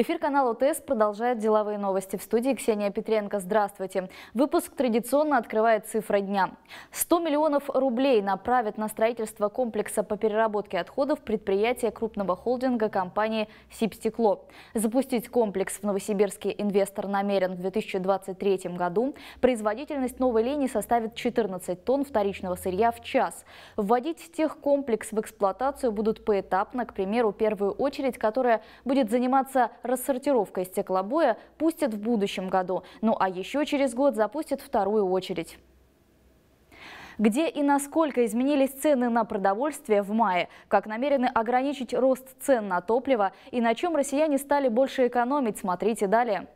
Эфир канала ОТС продолжает деловые новости. В студии Ксения Петренко. Здравствуйте. Выпуск традиционно открывает цифра дня. 100 миллионов рублей направят на строительство комплекса по переработке отходов предприятия крупного холдинга компании «Сибстекло». Запустить комплекс в Новосибирске инвестор намерен в 2023 году. Производительность новой линии составит 14 тонн вторичного сырья в час. Вводить техкомплекс в эксплуатацию будут поэтапно, к примеру, первую очередь, которая будет заниматься рассортировкой стеклобоя пустят в будущем году. Ну а еще через год запустят вторую очередь. Где и насколько изменились цены на продовольствие в мае? Как намерены ограничить рост цен на топливо? И на чем россияне стали больше экономить? Смотрите далее.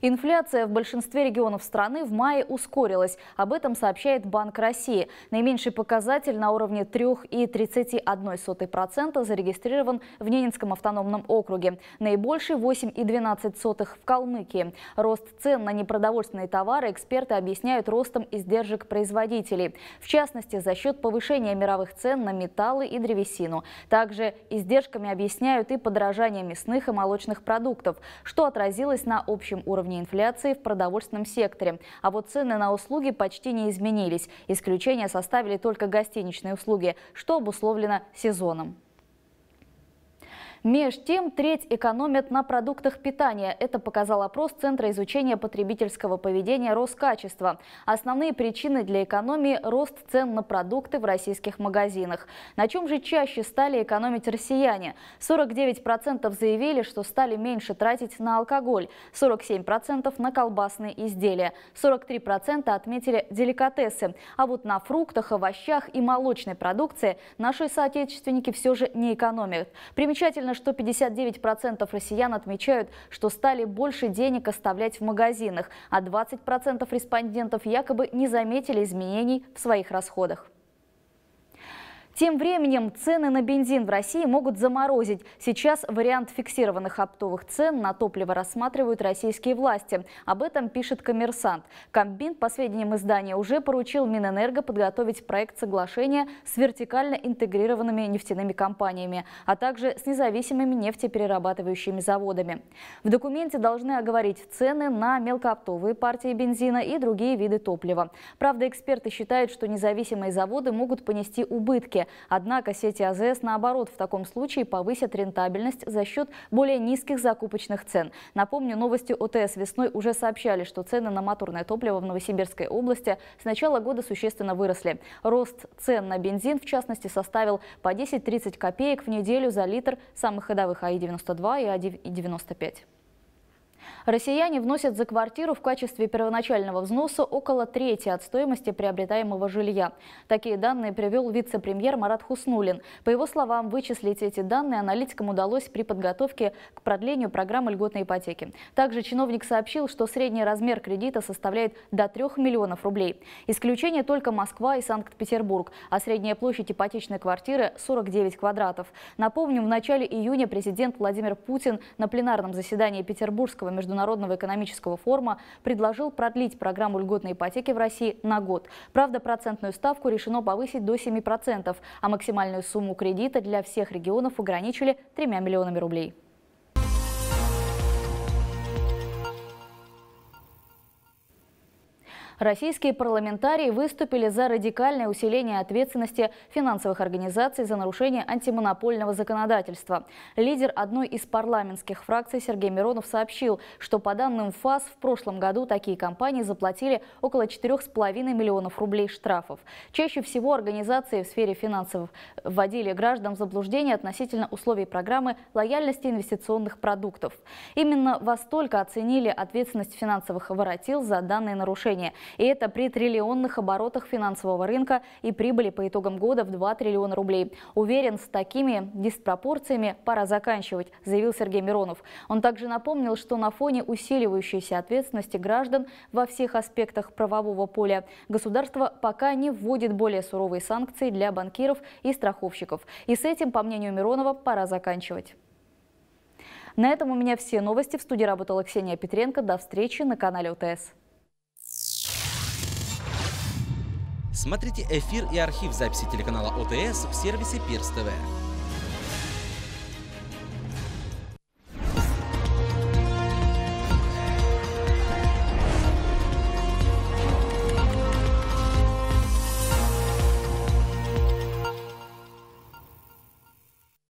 Инфляция в большинстве регионов страны в мае ускорилась. Об этом сообщает Банк России. Наименьший показатель на уровне 3,31% зарегистрирован в Ненецком автономном округе. Наибольший – 8,12% в Калмыкии. Рост цен на непродовольственные товары эксперты объясняют ростом издержек производителей. В частности, за счет повышения мировых цен на металлы и древесину. Также издержками объясняют и подорожание мясных и молочных продуктов, что отразилось на общем уровне уровня инфляции в продовольственном секторе. А вот цены на услуги почти не изменились. Исключение составили только гостиничные услуги, что обусловлено сезоном. Меж тем, треть экономят на продуктах питания. Это показал опрос Центра изучения потребительского поведения Роскачества. Основные причины для экономии – рост цен на продукты в российских магазинах. На чем же чаще стали экономить россияне? 49% заявили, что стали меньше тратить на алкоголь, 47% на колбасные изделия, 43% отметили деликатесы. А вот на фруктах, овощах и молочной продукции наши соотечественники все же не экономят. Примечательно Примечательно, что 59% россиян отмечают, что стали больше денег оставлять в магазинах, а 20% респондентов якобы не заметили изменений в своих расходах. Тем временем цены на бензин в России могут заморозить. Сейчас вариант фиксированных оптовых цен на топливо рассматривают российские власти. Об этом пишет коммерсант. Комбин, по сведениям издания, уже поручил Минэнерго подготовить проект соглашения с вертикально интегрированными нефтяными компаниями, а также с независимыми нефтеперерабатывающими заводами. В документе должны оговорить цены на мелкооптовые партии бензина и другие виды топлива. Правда, эксперты считают, что независимые заводы могут понести убытки. Однако сети АЗС, наоборот, в таком случае повысят рентабельность за счет более низких закупочных цен. Напомню, новости ОТС весной уже сообщали, что цены на моторное топливо в Новосибирской области с начала года существенно выросли. Рост цен на бензин, в частности, составил по 10-30 копеек в неделю за литр самых ходовых АИ-92 и АИ-95. Россияне вносят за квартиру в качестве первоначального взноса около трети от стоимости приобретаемого жилья. Такие данные привел вице-премьер Марат Хуснулин. По его словам, вычислить эти данные аналитикам удалось при подготовке к продлению программы льготной ипотеки. Также чиновник сообщил, что средний размер кредита составляет до 3 миллионов рублей. Исключение только Москва и Санкт-Петербург, а средняя площадь ипотечной квартиры – 49 квадратов. Напомним, в начале июня президент Владимир Путин на пленарном заседании Петербургского Международного экономического форума предложил продлить программу льготной ипотеки в России на год. Правда, процентную ставку решено повысить до 7%, а максимальную сумму кредита для всех регионов ограничили 3 миллионами рублей. Российские парламентарии выступили за радикальное усиление ответственности финансовых организаций за нарушение антимонопольного законодательства. Лидер одной из парламентских фракций Сергей Миронов сообщил, что по данным ФАС в прошлом году такие компании заплатили около 4,5 миллионов рублей штрафов. Чаще всего организации в сфере финансов вводили граждан в заблуждение относительно условий программы лояльности инвестиционных продуктов. Именно во столько оценили ответственность финансовых воротил за данные нарушения – и это при триллионных оборотах финансового рынка и прибыли по итогам года в 2 триллиона рублей. Уверен, с такими диспропорциями пора заканчивать, заявил Сергей Миронов. Он также напомнил, что на фоне усиливающейся ответственности граждан во всех аспектах правового поля государство пока не вводит более суровые санкции для банкиров и страховщиков. И с этим, по мнению Миронова, пора заканчивать. На этом у меня все новости. В студии работала Ксения Петренко. До встречи на канале УТС. Смотрите эфир и архив записи телеканала ОТС в сервисе Пирс ТВ.